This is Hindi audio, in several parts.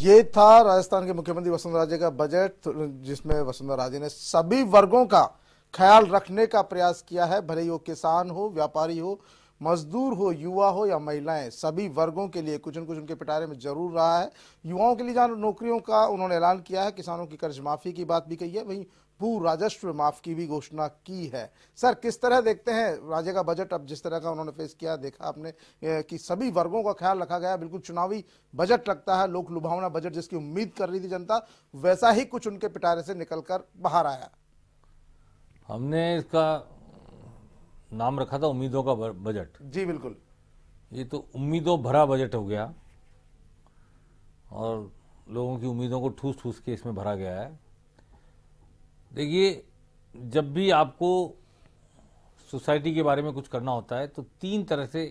ये था राजस्थान के मुख्यमंत्री वसुंधरा राजे का बजट तो जिसमें वसुंधरा राजे ने सभी वर्गों का ख्याल रखने का प्रयास किया है भले ही वो किसान हो व्यापारी हो मजदूर हो युवा हो या महिलाएं सभी वर्गों के लिए कुछ न कुछ उनके पिटारे में जरूर रहा है युवाओं के लिए जहाँ नौकरियों का उन्होंने ऐलान किया है किसानों की कर्ज माफी की बात भी कही है वहीं भू राजस्व माफ की भी घोषणा की है सर किस तरह देखते हैं राज्य का बजट अब जिस तरह का उन्होंने पेश किया देखा आपने कि सभी वर्गों का ख्याल रखा गया बिल्कुल चुनावी बजट लगता है लोक लुभावना बजट जिसकी उम्मीद कर रही थी जनता वैसा ही कुछ उनके पिटारे से निकल कर बाहर आया हमने इसका नाम रखा था उम्मीदों का बजट जी बिल्कुल ये तो उम्मीदों भरा बजट हो गया और लोगों की उम्मीदों को ठूस ठूस के इसमें भरा गया है देखिए जब भी आपको सोसाइटी के बारे में कुछ करना होता है तो तीन तरह से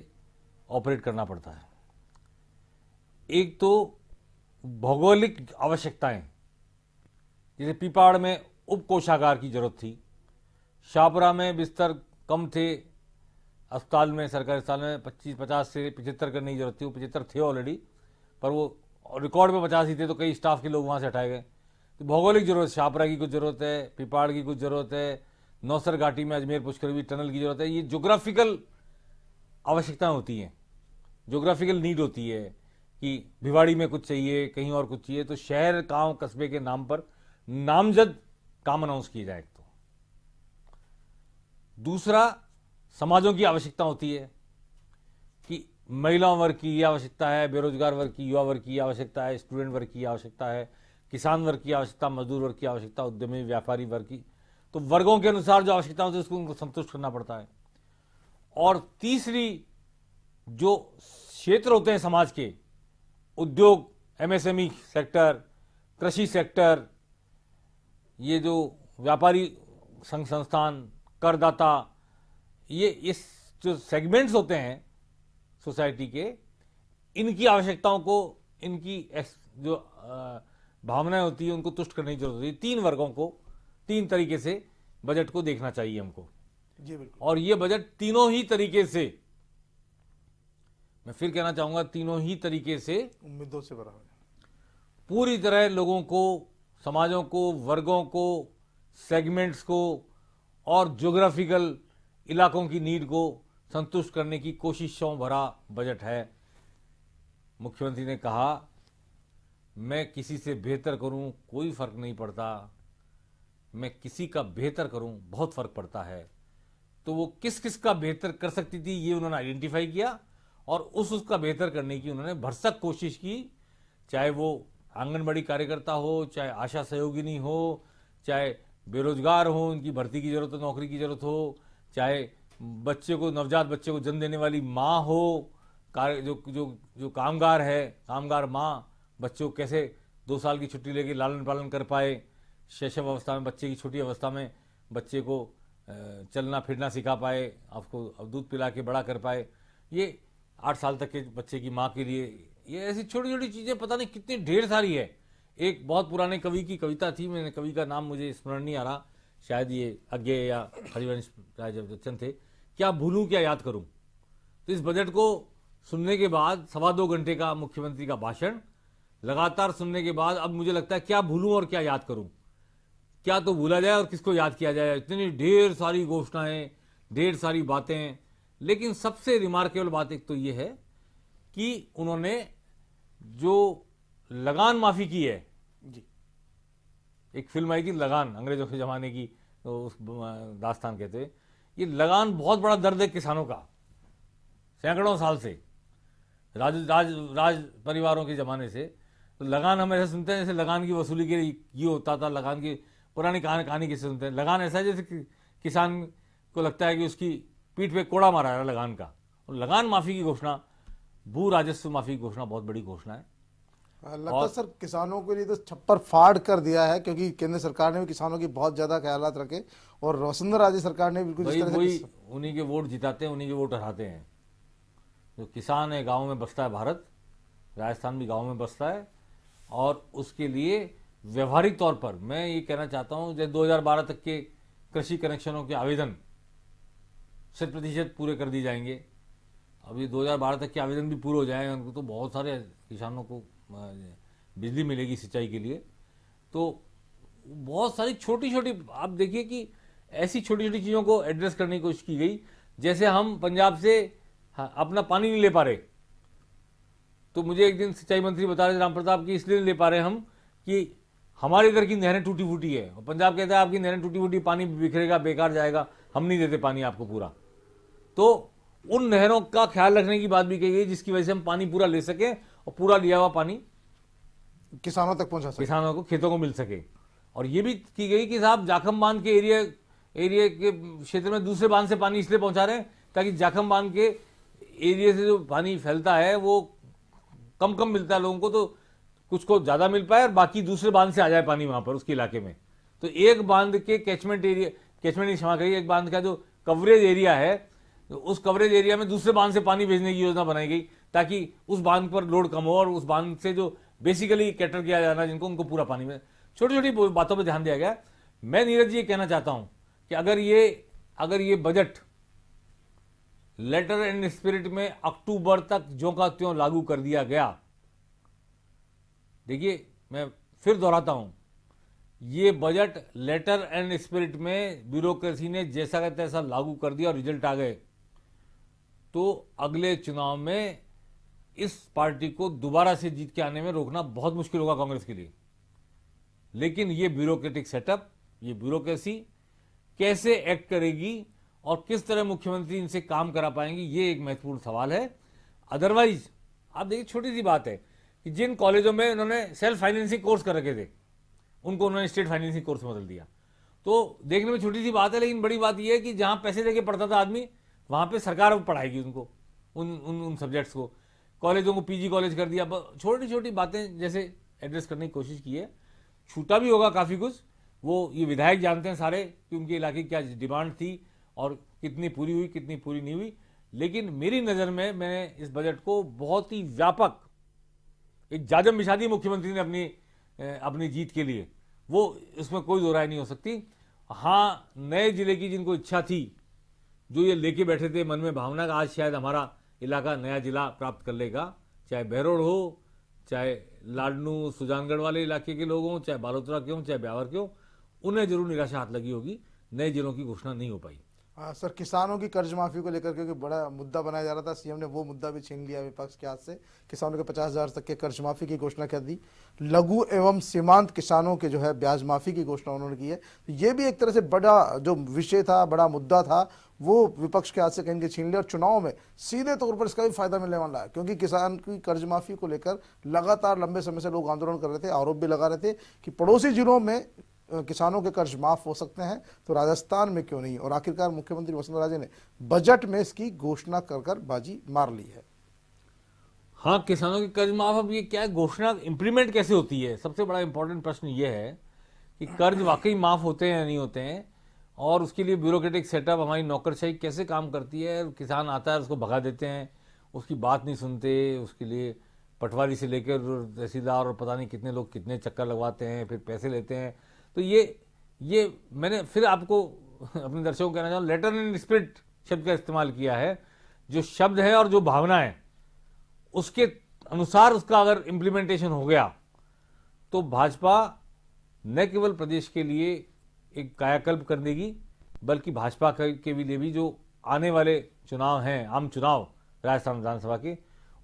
ऑपरेट करना पड़ता है एक तो भौगोलिक आवश्यकताएं जैसे पीपाड़ में उपकोषागार की जरूरत थी शाहपुरा में बिस्तर कम थे अस्पताल में सरकारी अस्पताल में 25 50 से 75 करने की जरूरत थी वो 75 थे ऑलरेडी पर वो रिकॉर्ड में पचास ही थे तो कई स्टाफ के लोग वहाँ से हटाए गए तो भौगोलिक जरूरत छापरा की कुछ ज़रूरत है पिपाड़ की कुछ ज़रूरत है नौसर घाटी में अजमेर पुष्कर भी टनल की ज़रूरत है ये जोग्राफिकल आवश्यकताएं होती हैं जोग्राफिकल नीड होती है कि भिवाड़ी में कुछ चाहिए कहीं और कुछ चाहिए तो शहर गांव कस्बे के नाम पर नामजद काम अनाउंस किए जाए तो दूसरा समाजों की आवश्यकता होती है कि महिलाओं वर्ग की आवश्यकता है बेरोजगार वर्ग की युवा वर्ग की आवश्यकता है स्टूडेंट वर्ग की आवश्यकता है किसान वर्ग की आवश्यकता मजदूर वर्ग की आवश्यकता उद्यमी व्यापारी वर्ग की तो वर्गों के अनुसार जो आवश्यकता होती है उसको उनको संतुष्ट करना पड़ता है और तीसरी जो क्षेत्र होते हैं समाज के उद्योग एमएसएमई e सेक्टर कृषि सेक्टर ये जो व्यापारी संघ संस्थान करदाता ये इस जो सेगमेंट्स होते हैं सोसाइटी के इनकी आवश्यकताओं को इनकी जो आ, भावनाएं होती है उनको तुष्ट करने की जरूरत होती है तीन वर्गों को तीन तरीके से बजट को देखना चाहिए हमको जी बिल्कुल और ये बजट तीनों ही तरीके से मैं फिर कहना चाहूंगा तीनों ही तरीके से उम्मीदों से भरा पूरी तरह लोगों को समाजों को वर्गों को सेगमेंट्स को और जोग्राफिकल इलाकों की नीड को संतुष्ट करने की कोशिशों भरा बजट है मुख्यमंत्री ने कहा मैं किसी से बेहतर करूं कोई फ़र्क नहीं पड़ता मैं किसी का बेहतर करूं बहुत फ़र्क पड़ता है तो वो किस किस का बेहतर कर सकती थी ये उन्होंने आइडेंटिफाई किया और उस उसका बेहतर करने की उन्होंने भरसक कोशिश की चाहे वो आंगनबाड़ी कार्यकर्ता हो चाहे आशा सहयोगिनी हो चाहे बेरोजगार हो उनकी भर्ती की ज़रूरत हो नौकरी की ज़रूरत हो चाहे बच्चे को नवजात बच्चे को जन्म देने वाली माँ हो कार्य जो जो जो कामगार है कामगार माँ बच्चों कैसे दो साल की छुट्टी लेके लालन पालन कर पाए शैशव अवस्था में बच्चे की छोटी अवस्था में बच्चे को चलना फिरना सिखा पाए आपको दूध पिला के बड़ा कर पाए ये आठ साल तक के बच्चे की माँ के लिए ये ऐसी छोटी छोटी चीज़ें पता नहीं कितनी ढेर सारी है एक बहुत पुराने कवि की कविता थी मैंने कवि का नाम मुझे स्मरण नहीं आ रहा शायद ये अज्ञे या हरिवंश राय जब बच्चन थे क्या भूलूँ क्या याद करूँ तो इस बजट को सुनने के बाद सवा दो घंटे का मुख्यमंत्री का भाषण लगातार सुनने के बाद अब मुझे लगता है क्या भूलूं और क्या याद करूं क्या तो भूला जाए और किसको याद किया जाए इतनी ढेर सारी घोषणाएं ढेर सारी बातें लेकिन सबसे रिमार्केबल बात एक तो ये है कि उन्होंने जो लगान माफ़ी की है जी एक फिल्म आई थी लगान अंग्रेजों के ज़माने की तो उस दास्तान कहते ये लगान बहुत बड़ा दर्द है किसानों का सैकड़ों साल से राज राज राज परिवारों के ज़माने से तो लगान हम ऐसे सुनते हैं जैसे लगान की वसूली के लिए ये होता था लगान की पुरानी कहानी कहानी किसे सुनते हैं लगान ऐसा है जैसे कि किसान को लगता है कि उसकी पीठ पे कोड़ा मारा है लगान का और लगान माफ़ी की घोषणा भू राजस्व माफ़ी की घोषणा बहुत बड़ी घोषणा है लगता और, सर किसानों के लिए तो छप्पर फाड़ कर दिया है क्योंकि केंद्र सरकार ने भी किसानों की बहुत ज्यादा ख्याल रखे और रोसंदर राज्य सरकार ने बिल्कुल उन्हीं के वोट जिताते हैं उन्हीं के वोट हराते हैं जो किसान है गाँव में बसता है भारत राजस्थान भी गाँव में बसता है और उसके लिए व्यवहारिक तौर पर मैं ये कहना चाहता हूँ जैसे 2012 तक के कृषि कनेक्शनों के आवेदन शत प्रतिशत पूरे कर दिए जाएंगे अभी 2012 तक के आवेदन भी पूरे हो जाएंगे उनको तो बहुत सारे किसानों को बिजली मिलेगी सिंचाई के लिए तो बहुत सारी छोटी छोटी आप देखिए कि ऐसी छोटी छोटी चीज़ों को एड्रेस करने की कोशिश की गई जैसे हम पंजाब से अपना पानी नहीं ले पा रहे तो मुझे एक दिन सिंचाई मंत्री बता रहे राम प्रताप की इसलिए ले पा रहे हम कि हमारे इधर की नहरें टूटी फूटी है और पंजाब कहता है आपकी नहरें टूटी फूटी पानी बिखरेगा बेकार जाएगा हम नहीं देते पानी आपको पूरा तो उन नहरों का ख्याल रखने की बात भी कही गई जिसकी वजह से हम पानी पूरा ले सकें और पूरा लिया हुआ पानी किसानों तक पहुंचा सके किसानों को खेतों को मिल सके और ये भी की गई कि साहब जाखम बांध के एरिया एरिया के क्षेत्र में दूसरे बांध से पानी इसलिए पहुंचा रहे हैं ताकि जाखम बांध के एरिया से जो पानी फैलता है वो कम कम मिलता है लोगों को तो कुछ को ज़्यादा मिल पाए और बाकी दूसरे बांध से आ जाए पानी वहाँ पर उसके इलाके में तो एक बांध के कैचमेंट एरिया कैचमेंट क्षमा करिए एक बांध का जो कवरेज एरिया है तो उस कवरेज एरिया में दूसरे बांध से पानी भेजने की योजना बनाई गई ताकि उस बांध पर लोड कम हो और उस बांध से जो बेसिकली कैटर किया जाना जिनको उनको पूरा पानी में छोटी छोटी बातों पर ध्यान दिया गया मैं नीरज जी ये कहना चाहता हूँ कि अगर ये अगर ये बजट लेटर एंड स्पिरिट में अक्टूबर तक जो का त्यों लागू कर दिया गया देखिए मैं फिर दोहराता हूं ये बजट लेटर एंड स्पिरिट में ब्यूरोक्रेसी ने जैसा का तैसा लागू कर दिया और रिजल्ट आ गए तो अगले चुनाव में इस पार्टी को दोबारा से जीत के आने में रोकना बहुत मुश्किल होगा कांग्रेस के लिए लेकिन ये ब्यूरोक्रेटिक सेटअप ये ब्यूरोक्रेसी कैसे एक्ट करेगी और किस तरह मुख्यमंत्री इनसे काम करा पाएंगे ये एक महत्वपूर्ण सवाल है अदरवाइज आप देखिए छोटी सी बात है कि जिन कॉलेजों में उन्होंने सेल्फ फाइनेंसिंग कोर्स कर रखे थे उनको उन्होंने स्टेट फाइनेंसिंग कोर्स में बदल दिया तो देखने में छोटी सी बात है लेकिन बड़ी बात यह है कि जहां पैसे देके पढ़ता था आदमी वहां पे सरकार पढ़ाएगी उनको उन उन उन सब्जेक्ट्स को कॉलेजों को पीजी कॉलेज कर दिया छोटी छोटी बातें जैसे एड्रेस करने की कोशिश की है छूटा भी होगा काफ़ी कुछ वो ये विधायक जानते हैं सारे कि उनके इलाके की क्या डिमांड थी और कितनी पूरी हुई कितनी पूरी नहीं हुई लेकिन मेरी नज़र में मैंने इस बजट को बहुत ही व्यापक एक जाजम बिछा दी मुख्यमंत्री ने अपनी अपनी जीत के लिए वो इसमें कोई दो राय नहीं हो सकती हाँ नए ज़िले की जिनको इच्छा थी जो ये लेके बैठे थे मन में भावना का आज शायद हमारा इलाका नया ज़िला प्राप्त कर लेगा चाहे बहरोड़ हो चाहे लाडनू सुजानगढ़ वाले इलाके के लोग हों चाहे बालोतरा के हों चाहे ब्यावर के हों उन्हें जरूर निराशा हाथ लगी होगी नए जिलों की घोषणा नहीं हो पाई आ, हाँ, सर किसानों की कर्ज माफी को लेकर क्योंकि बड़ा मुद्दा बनाया जा रहा था सीएम ने वो मुद्दा भी छीन लिया विपक्ष के हाथ से किसानों के पचास हजार तक के कर्ज माफी की घोषणा कर दी लघु एवं सीमांत किसानों के जो है ब्याज माफी की घोषणा उन्होंने की है तो ये भी एक तरह से बड़ा जो विषय था बड़ा मुद्दा था वो विपक्ष के हाथ से कहीं छीन लिया और चुनाव में सीधे तौर पर इसका भी फायदा मिलने वाला है क्योंकि किसान की कर्ज माफी को लेकर लगातार लंबे समय से लोग आंदोलन कर रहे थे आरोप भी लगा रहे थे कि पड़ोसी जिलों में किसानों के कर्ज माफ हो सकते हैं तो राजस्थान में क्यों नहीं और आखिरकार मुख्यमंत्री वसुंधरा राजे ने बजट में इसकी घोषणा कर कर बाजी मार ली है हाँ किसानों के कर्ज माफ अब ये क्या है घोषणा इम्प्लीमेंट कैसे होती है सबसे बड़ा इंपॉर्टेंट प्रश्न ये है कि कर्ज वाकई माफ होते हैं या नहीं होते हैं और उसके लिए ब्यूरोक्रेटिक सेटअप हमारी नौकरशाही कैसे काम करती है किसान आता है उसको भगा देते हैं उसकी बात नहीं सुनते उसके लिए पटवारी से लेकर तहसीलदार और पता नहीं कितने लोग कितने चक्कर लगवाते हैं फिर पैसे लेते हैं तो ये ये मैंने फिर आपको अपने दर्शकों को कहना चाहूँ लेटर एंड स्प्रिट शब्द का इस्तेमाल किया है जो शब्द है और जो भावना है उसके अनुसार उसका अगर इम्प्लीमेंटेशन हो गया तो भाजपा न केवल प्रदेश के लिए एक कायाकल्प कर देगी बल्कि भाजपा के लिए भी जो आने वाले चुनाव हैं आम चुनाव राजस्थान विधानसभा के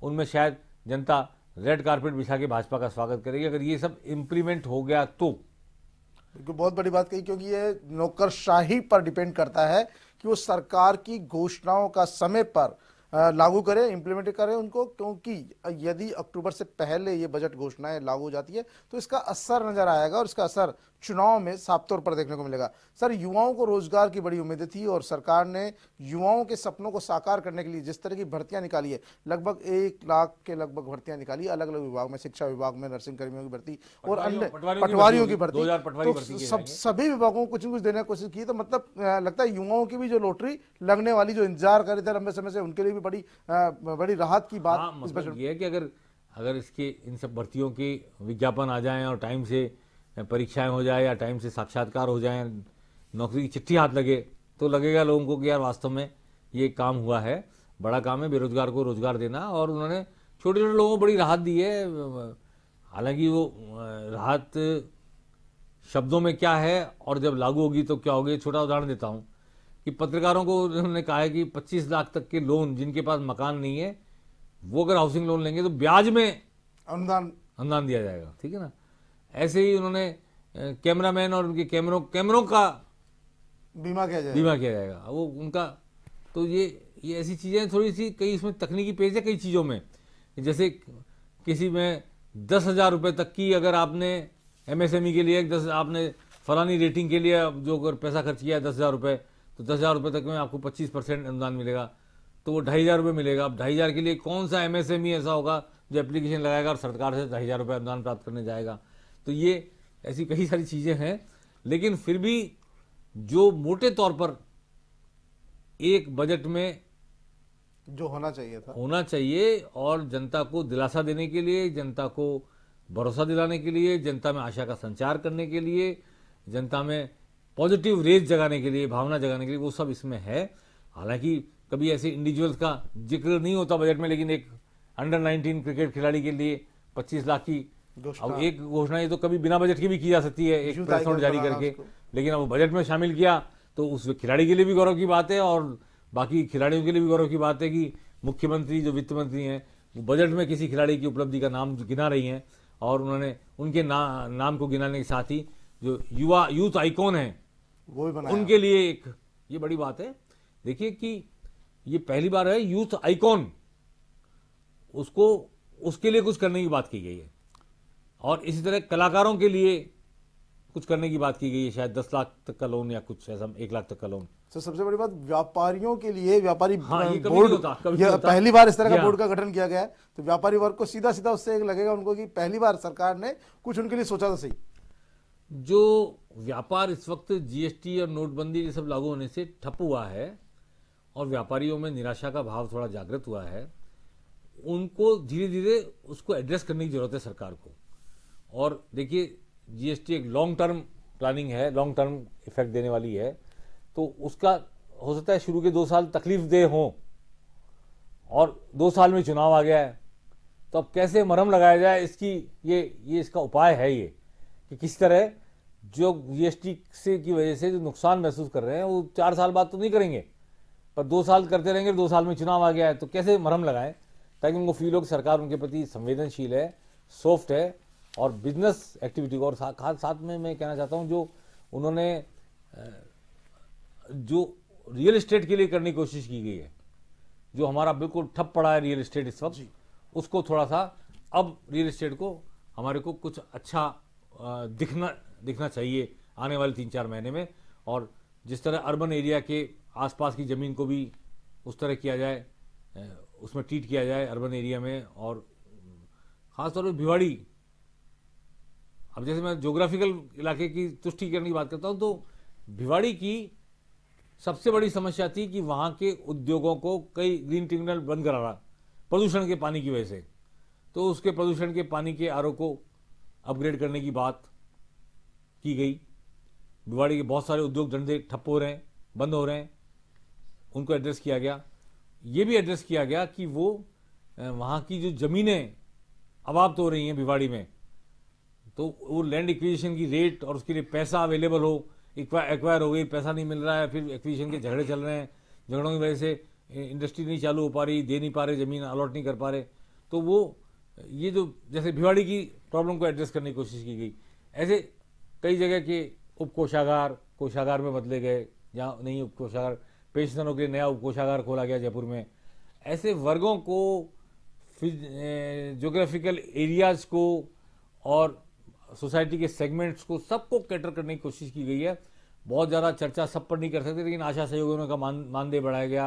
उनमें शायद जनता रेड कारपेट बिछा के भाजपा का स्वागत करेगी अगर ये सब इम्प्लीमेंट हो गया तो बिल्कुल बहुत बड़ी बात कही क्योंकि ये नौकरशाही पर डिपेंड करता है कि वो सरकार की घोषणाओं का समय पर लागू करें इम्प्लीमेंट करें उनको क्योंकि यदि अक्टूबर से पहले ये बजट घोषणाएं लागू हो जाती है तो इसका असर नज़र आएगा और इसका असर चुनाव में साफ तौर पर देखने को मिलेगा सर युवाओं को रोजगार की बड़ी उम्मीदें थी और सरकार ने युवाओं के सपनों को साकार करने के लिए जिस तरह की भर्तियां निकाली है लगभग एक लाख के लगभग भर्तियां निकाली अलग अलग विभाग में शिक्षा विभाग में नर्सिंग कर्मियों की भर्ती और अन्य पटवारियों की भर्ती तो सभी विभागों को कुछ कुछ देने की कोशिश की तो मतलब लगता है युवाओं की भी जो लॉटरी लगने वाली जो इंतजार कर रहे थे लंबे समय से उनके लिए भी बड़ी बड़ी राहत की बात हाँ, मतलब है कि अगर अगर इसके इन सब भर्तियों के विज्ञापन आ जाएं और टाइम से परीक्षाएं हो जाए या टाइम से साक्षात्कार हो जाए नौकरी की चिट्ठी हाथ लगे तो लगेगा लोगों को कि यार वास्तव में ये काम हुआ है बड़ा काम है बेरोजगार को रोजगार देना और उन्होंने छोटे छोटे लोगों को बड़ी राहत दी है हालांकि वो राहत शब्दों में क्या है और जब लागू होगी तो क्या होगी छोटा उदाहरण देता हूँ कि पत्रकारों को उन्होंने कहा है कि 25 लाख तक के लोन जिनके पास मकान नहीं है वो अगर हाउसिंग लोन लेंगे तो ब्याज में अनुदान अनुदान दिया जाएगा ठीक है ना ऐसे ही उन्होंने कैमरामैन और उनके कैमरों कैमरों का बीमा किया जाएगा बीमा किया जाएगा वो उनका तो ये ये ऐसी चीज़ें थोड़ी सी कई इसमें तकनीकी पेज है कई चीज़ों में जैसे किसी में दस हज़ार रुपये तक की अगर आपने एमएसएमई e के लिए दस आपने फलानी रेटिंग के लिए जो अगर पैसा खर्च किया है दस हज़ार रुपये तो दस हज़ार रुपये तक में आपको पच्चीस परसेंट अनुदान मिलेगा तो वो ढाई हज़ार रुपये मिलेगा अब ढाई हज़ार के लिए कौन सा एमएसएमई e ऐसा होगा जो एप्लीकेशन लगाएगा और सरकार से ढाई हज़ार रुपये अनुदान प्राप्त करने जाएगा तो ये ऐसी कई सारी चीज़ें हैं लेकिन फिर भी जो मोटे तौर पर एक बजट में जो होना चाहिए था होना चाहिए और जनता को दिलासा देने के लिए जनता को भरोसा दिलाने के लिए जनता में आशा का संचार करने के लिए जनता में पॉजिटिव रेज जगाने के लिए भावना जगाने के लिए वो सब इसमें है हालांकि कभी ऐसे इंडिविजुअल्स का जिक्र नहीं होता बजट में लेकिन एक अंडर 19 क्रिकेट खिलाड़ी के लिए 25 लाख की अब एक घोषणा ये तो कभी बिना बजट की भी की जा सकती है एक प्रेस नोट जारी करके लेकिन अब बजट में शामिल किया तो उस खिलाड़ी के लिए भी गौरव की बात है और बाकी खिलाड़ियों के लिए भी गौरव की बात है कि मुख्यमंत्री जो वित्त मंत्री हैं वो बजट में किसी खिलाड़ी की उपलब्धि का नाम गिना रही हैं और उन्होंने उनके ना, नाम को गिनाने के साथ ही जो युवा यूथ आइकॉन हैं वो भी उनके लिए एक ये बड़ी बात है देखिए कि ये पहली बार है यूथ आइकॉन उसको उसके लिए कुछ करने की बात की गई है और इसी तरह कलाकारों के लिए कुछ करने की बात की गई है शायद दस लाख तक का लोन या कुछ ऐसा एक लाख तक का लोन तो सबसे बड़ी बात व्यापारियों के लिए व्यापारी हाँ, ये बोर्ड होता, ये होता। पहली बार इस तरह का बोर्ड का गठन किया गया है तो व्यापारी वर्ग को सीधा सीधा उससे एक लगेगा उनको कि पहली बार सरकार ने कुछ उनके लिए सोचा था सही जो व्यापार इस वक्त जीएसटी और नोटबंदी ये सब लागू होने से ठप हुआ है और व्यापारियों में निराशा का भाव थोड़ा जागृत हुआ है उनको धीरे धीरे उसको एड्रेस करने की जरूरत है सरकार को और देखिए जीएसटी एक लॉन्ग टर्म प्लानिंग है लॉन्ग टर्म इफेक्ट देने वाली है तो उसका हो सकता है शुरू के दो साल तकलीफ दे हों और दो साल में चुनाव आ गया है तो अब कैसे मरम लगाया जाए इसकी ये ये इसका उपाय है ये कि किस तरह जो जीएसटी से की वजह से जो नुकसान महसूस कर रहे हैं वो चार साल बाद तो नहीं करेंगे पर दो साल करते रहेंगे दो साल में चुनाव आ गया है तो कैसे मरहम लगाएं ताकि उनको फील हो कि सरकार उनके प्रति संवेदनशील है सॉफ्ट है और बिजनेस एक्टिविटी को और साथ साथ में मैं कहना चाहता हूँ जो उन्होंने जो रियल इस्टेट के लिए करने की कोशिश की गई है जो हमारा बिल्कुल ठप पड़ा है रियल इस्टेट इस वक्त उसको थोड़ा सा अब रियल इस्टेट को हमारे को कुछ अच्छा दिखना दिखना चाहिए आने वाले तीन चार महीने में और जिस तरह अर्बन एरिया के आसपास की ज़मीन को भी उस तरह किया जाए उसमें ट्रीट किया जाए अर्बन एरिया में और ख़ासतौर पर भिवाड़ी अब जैसे मैं जोग्राफिकल इलाके की तुष्टिकरण की बात करता हूँ तो भिवाड़ी की सबसे बड़ी समस्या थी कि वहाँ के उद्योगों को कई ग्रीन ट्रिब्यूनल बंद करा रहा प्रदूषण के पानी की वजह से तो उसके प्रदूषण के पानी के आर को अपग्रेड करने की बात की गई भिवाड़ी के बहुत सारे उद्योग धंधे ठप्प हो रहे हैं बंद हो रहे हैं उनको एड्रेस किया गया ये भी एड्रेस किया गया कि वो वहाँ की जो ज़मीनें अवाप्त हो रही हैं भिवाड़ी में तो वो लैंड एक्विजिशन की रेट और उसके लिए पैसा अवेलेबल हो एक्वायर हो गई पैसा नहीं मिल रहा है फिर एक्विजिशन के झगड़े चल रहे हैं झगड़ों की वजह से इंडस्ट्री नहीं चालू हो पा रही दे नहीं पा रहे ज़मीन अलॉट नहीं कर पा रहे तो वो ये जो जैसे भिवाड़ी की प्रॉब्लम को एड्रेस करने की कोशिश की गई ऐसे कई जगह के उपकोषागार कोषागार में बदले गए जहाँ नहीं उपकोषागार पेंशनरों के लिए नया उपकोषागार खोला गया जयपुर में ऐसे वर्गों को जोग्राफिकल एरियाज़ को और सोसाइटी के सेगमेंट्स को सबको कैटर करने की कोशिश की गई है बहुत ज़्यादा चर्चा सब पर नहीं कर सकते लेकिन आशा सहयोगियों का मान मानदेय बढ़ाया गया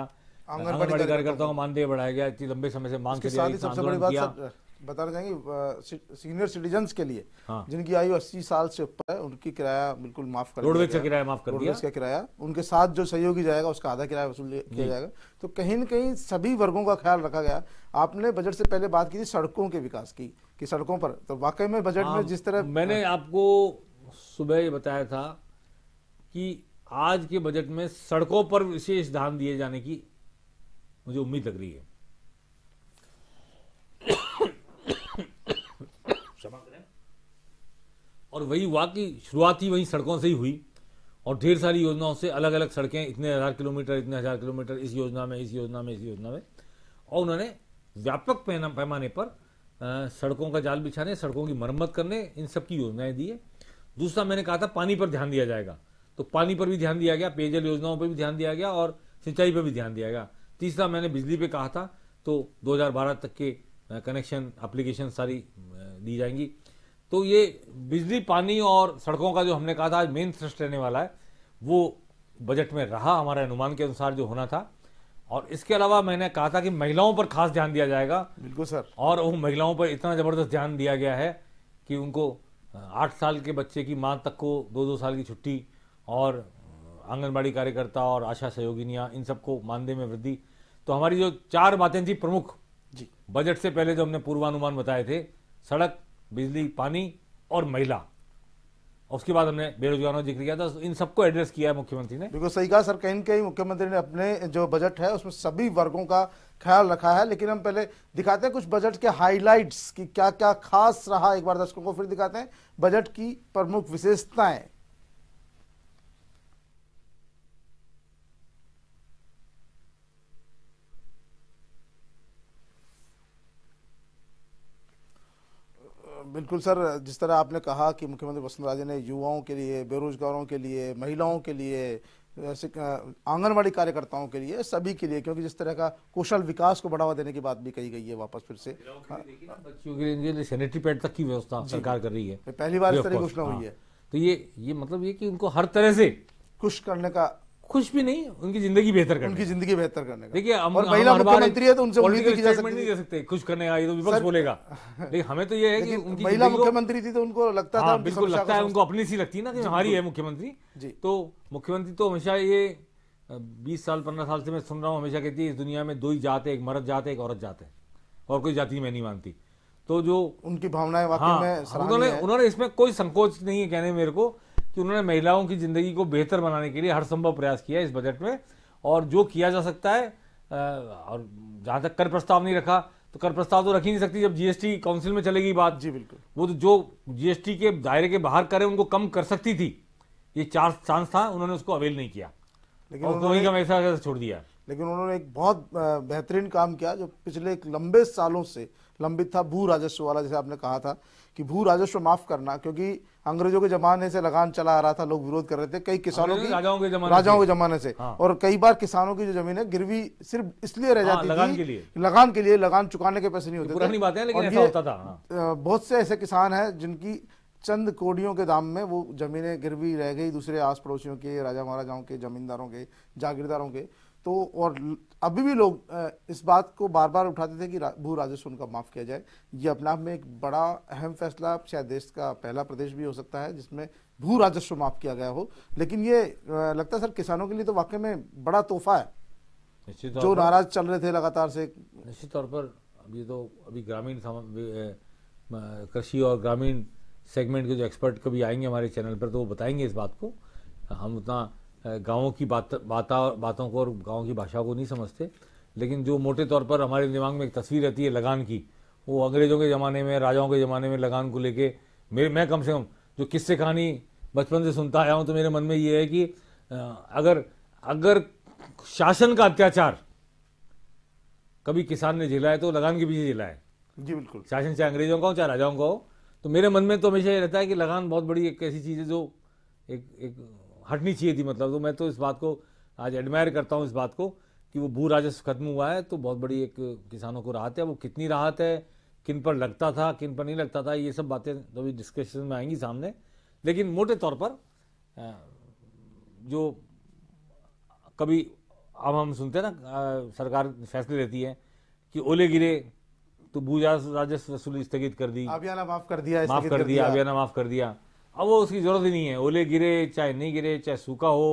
आंगनबाड़ी कार्यकर्ताओं का मानदेय बढ़ाया गया इतनी लंबे समय से मांग सबसे बड़ी बात बताना चाहेंगे सीनियर सिटीजन के लिए हाँ। जिनकी आयु 80 साल से ऊपर है उनकी किराया बिल्कुल माफ कर रोडवेज का किराया माफ कर रोडवेज का किराया उनके साथ जो सहयोगी जाएगा उसका आधा किराया वसूल किया जाएगा तो कहीं न कहीं सभी वर्गों का ख्याल रखा गया आपने बजट से पहले बात की थी सड़कों के विकास की कि सड़कों पर तो वाकई में बजट में हाँ, जिस तरह मैंने हाँ। आपको सुबह ये बताया था कि आज के बजट में सड़कों पर विशेष ध्यान दिए जाने की मुझे उम्मीद लग रही है और वही हुआ कि शुरुआत ही वही सड़कों से ही हुई और ढेर सारी योजनाओं से अलग अलग सड़कें इतने हज़ार किलोमीटर इतने हज़ार किलोमीटर इस योजना में इस योजना में इस योजना में और उन्होंने व्यापक पैमाने पर सड़कों का जाल बिछाने सड़कों की मरम्मत करने इन सब की योजनाएं दी है दूसरा मैंने कहा था पानी पर ध्यान दिया जाएगा तो पानी पर भी ध्यान दिया गया पेयजल योजनाओं पर भी ध्यान दिया गया और सिंचाई पर भी ध्यान दिया गया तीसरा मैंने बिजली पर कहा था तो दो तक के कनेक्शन अप्लीकेशन सारी दी जाएंगी तो ये बिजली पानी और सड़कों का जो हमने कहा था आज मेन थ्रस्ट रहने वाला है वो बजट में रहा हमारे अनुमान के अनुसार जो होना था और इसके अलावा मैंने कहा था कि महिलाओं पर खास ध्यान दिया जाएगा बिल्कुल सर और वो महिलाओं पर इतना ज़बरदस्त ध्यान दिया गया है कि उनको आठ साल के बच्चे की माँ तक को दो दो साल की छुट्टी और आंगनबाड़ी कार्यकर्ता और आशा सहयोगिनियाँ इन सबको मानदेय में वृद्धि तो हमारी जो चार बातें थी प्रमुख जी बजट से पहले जो हमने पूर्वानुमान बताए थे सड़क बिजली पानी और महिला उसके बाद हमने बेरोजगारों का जिक्र किया था तो इन सबको एड्रेस किया है मुख्यमंत्री ने बिल्कुल सही कहा सर कहीं कहीं मुख्यमंत्री ने अपने जो बजट है उसमें सभी वर्गों का ख्याल रखा है लेकिन हम पहले दिखाते हैं कुछ बजट के हाईलाइट्स की क्या क्या खास रहा एक बार दर्शकों को फिर दिखाते हैं बजट की प्रमुख विशेषताएं बिल्कुल सर जिस तरह आपने कहा कि मुख्यमंत्री वसुंधरा राजे ने युवाओं के लिए बेरोजगारों के लिए महिलाओं के लिए आंगनबाड़ी कार्यकर्ताओं के लिए सभी के लिए क्योंकि जिस तरह का कौशल विकास को बढ़ावा देने की बात भी कही गई है वापस फिर से हाँ। बच्चों के लिए सैनिटरी पैड तक की व्यवस्था सरकार कर रही है पहली बार इस तरह की घोषणा हुई हाँ। है तो ये ये मतलब ये कि उनको हर तरह से खुश करने का खुश भी नहीं उनकी जिंदगी बेहतर करने उनकी जिंदगी बेहतर करने का देखिए हम और महिला मुख्यमंत्री है तो उनसे उम्मीद की जा सकती नहीं दे सकते खुश करने का ये तो विपक्ष बोलेगा लेकिन हमें तो ये है कि उनकी महिला मुख्यमंत्री थी तो उनको लगता था हाँ, बिल्कुल लगता है उनको अपनी सी लगती है ना कि हमारी है मुख्यमंत्री तो मुख्यमंत्री तो हमेशा ये बीस साल पंद्रह साल से मैं सुन रहा हूँ हमेशा कहती है इस दुनिया में दो ही जात है एक मर्द जात है एक औरत जात है और कोई जाति मैं नहीं मानती तो जो उनकी भावनाएं वाकई हाँ, में उन्होंने उन्होंने इसमें कोई संकोच नहीं है कहने मेरे को कि उन्होंने महिलाओं की ज़िंदगी को बेहतर बनाने के लिए हर संभव प्रयास किया इस बजट में और जो किया जा सकता है और जहां तक कर प्रस्ताव नहीं रखा तो कर प्रस्ताव तो रख ही नहीं सकती जब जीएसटी काउंसिल में चलेगी बात जी बिल्कुल वो तो जो जीएसटी के दायरे के बाहर करें उनको कम कर सकती थी ये चार चांस था उन्होंने उसको अवेल नहीं किया लेकिन और वहीं का ऐसा छोड़ दिया लेकिन उन्होंने एक बहुत बेहतरीन काम किया जो पिछले एक लंबे सालों से लंबित था भू राजस्व वाला जैसे आपने कहा था कि भू राजस्व माफ़ करना क्योंकि अंग्रेजों के जमाने से लगान चला आ रहा था लोग विरोध कर रहे थे कई किसानों की राजाओं के जमाने राजाओं के जमाने से हाँ। और कई बार किसानों की जो जमीन है गिरवी सिर्फ इसलिए रह हाँ, जाती हाँ, लगान थी के लिए लगान के लिए लगान चुकाने के पैसे नहीं होते पुरानी बात है लेकिन ऐसा होता था हाँ। बहुत से ऐसे किसान है जिनकी चंद कोड़ियों के दाम में वो जमीनें गिरवी रह गई दूसरे आस पड़ोसियों के राजा महाराजाओं के जमींदारों के जागीरदारों के तो और अभी भी लोग इस बात को बार बार उठाते थे कि भू राजस्व उनका माफ़ किया जाए ये अपने आप में एक बड़ा अहम फैसला शायद देश का पहला प्रदेश भी हो सकता है जिसमें भू राजस्व माफ़ किया गया हो लेकिन ये लगता है सर किसानों के लिए तो वाकई में बड़ा तोहफा है जो नाराज चल रहे थे लगातार से निश्चित तौर पर अभी तो अभी ग्रामीण कृषि और ग्रामीण सेगमेंट के जो एक्सपर्ट कभी आएंगे हमारे चैनल पर तो वो बताएंगे इस बात को हम उतना गांवों की बात बाता बातों को और गाँव की भाषा को नहीं समझते लेकिन जो मोटे तौर पर हमारे दिमाग में एक तस्वीर रहती है लगान की वो अंग्रेज़ों के ज़माने में राजाओं के ज़माने में लगान को लेके मेरे मैं कम से कम जो किस्से कहानी बचपन से सुनता आया हूँ तो मेरे मन में ये है कि अगर अगर शासन का अत्याचार कभी किसान ने झेला है तो लगान के पीछे झेला है जी बिल्कुल शासन चाहे अंग्रेजों का हो चाहे राजाओं का हो तो मेरे मन में तो हमेशा ये रहता है कि लगान बहुत बड़ी एक ऐसी चीज़ है जो एक एक हटनी चाहिए थी मतलब तो मैं तो इस बात को आज एडमायर करता हूँ इस बात को कि वो भू राजस्व खत्म हुआ है तो बहुत बड़ी एक किसानों को राहत है वो कितनी राहत है किन पर लगता था किन पर नहीं लगता था ये सब बातें तो अभी डिस्कशन में आएंगी सामने लेकिन मोटे तौर पर जो कभी अब हम सुनते हैं ना सरकार फैसले लेती है कि ओले गिरे तो भू राजस्व वसूली स्थगित कर दी अभियान माफ कर दिया माफ कर, कर दिया अभियान माफ कर दिया अब वो उसकी ज़रूरत ही नहीं है ओले गिरे चाहे नहीं गिरे चाहे सूखा हो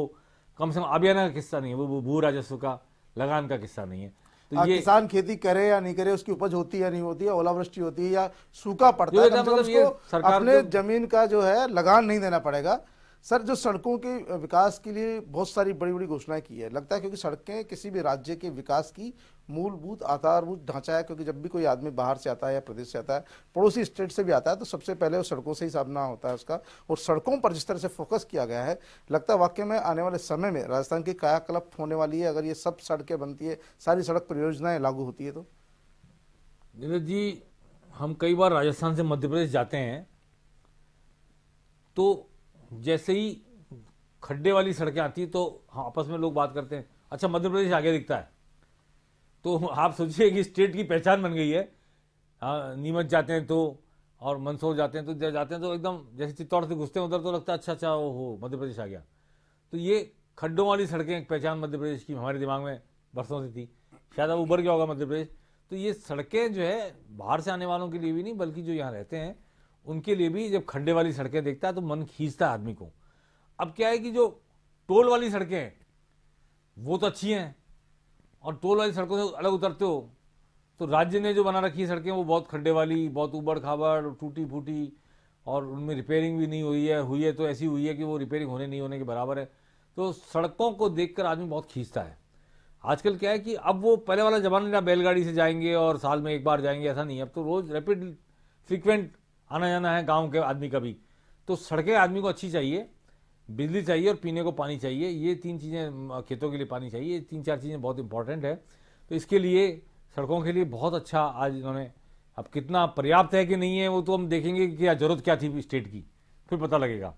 कम से कम आबियाना का किस्सा नहीं है वो भू राजस्व का लगान का किस्सा नहीं है तो आ, हाँ, ये किसान खेती करे या नहीं करे उसकी उपज होती है नहीं होती है ओलावृष्टि होती है या सूखा पड़ता है मतलब सरकार अपने जमीन का जो है लगान नहीं देना पड़ेगा सर जो सड़कों के विकास के लिए बहुत सारी बड़ी बड़ी घोषणाएं की है लगता है क्योंकि सड़कें किसी भी राज्य के विकास की मूलभूत आधारभूत ढांचा है क्योंकि जब भी कोई आदमी बाहर से आता है या प्रदेश से आता है पड़ोसी स्टेट से भी आता है तो सबसे पहले वो सड़कों से ही सामना होता है उसका और सड़कों पर जिस तरह से फोकस किया गया है लगता है वाक्य में आने वाले समय में राजस्थान की कायाकल्प होने वाली है अगर ये सब सड़कें बनती है सारी सड़क परियोजनाएं लागू होती है तो नीरज जी हम कई बार राजस्थान से मध्य प्रदेश जाते हैं तो जैसे ही खड्डे वाली सड़कें आती हैं तो हाँ, आपस में लोग बात करते हैं अच्छा मध्य प्रदेश आगे दिखता है तो आप सोचिए कि स्टेट की पहचान बन गई है हाँ नीमच जाते हैं तो और मंदसौर जाते हैं तो जब जाते हैं तो एकदम जैसे चित्तौड़ से घुसते हैं उधर तो लगता है अच्छा अच्छा हो मध्य प्रदेश आ गया तो ये खड्डों वाली सड़कें एक पहचान मध्य प्रदेश की हमारे दिमाग में बरसों से थी शायद अब उभर गया होगा मध्य प्रदेश तो ये सड़कें जो है बाहर से आने वालों के लिए भी नहीं बल्कि जो यहाँ रहते हैं उनके लिए भी जब खंडे वाली सड़कें देखता है तो मन खींचता है आदमी को अब क्या है कि जो टोल वाली सड़कें हैं वो तो अच्छी हैं और टोल वाली सड़कों से अलग उतरते हो तो राज्य ने जो बना रखी है सड़कें वो बहुत खड्डे वाली बहुत उबड़ खाबड़ टूटी फूटी और उनमें रिपेयरिंग भी नहीं हुई है हुई है तो ऐसी हुई है कि वो रिपेयरिंग होने नहीं होने के बराबर है तो सड़कों को देख आदमी बहुत खींचता है आजकल क्या है कि अब वो पहले वाला जमाना ना बैलगाड़ी से जाएंगे और साल में एक बार जाएंगे ऐसा नहीं अब तो रोज़ रैपिड फ्रिक्वेंट आना जाना है गांव के आदमी का भी तो सड़कें आदमी को अच्छी चाहिए बिजली चाहिए और पीने को पानी चाहिए ये तीन चीज़ें खेतों के लिए पानी चाहिए ये तीन चार चीज़ें बहुत इंपॉर्टेंट है तो इसके लिए सड़कों के लिए बहुत अच्छा आज इन्होंने अब कितना पर्याप्त है कि नहीं है वो तो हम देखेंगे कि क्या जरूरत क्या थी स्टेट की फिर पता लगेगा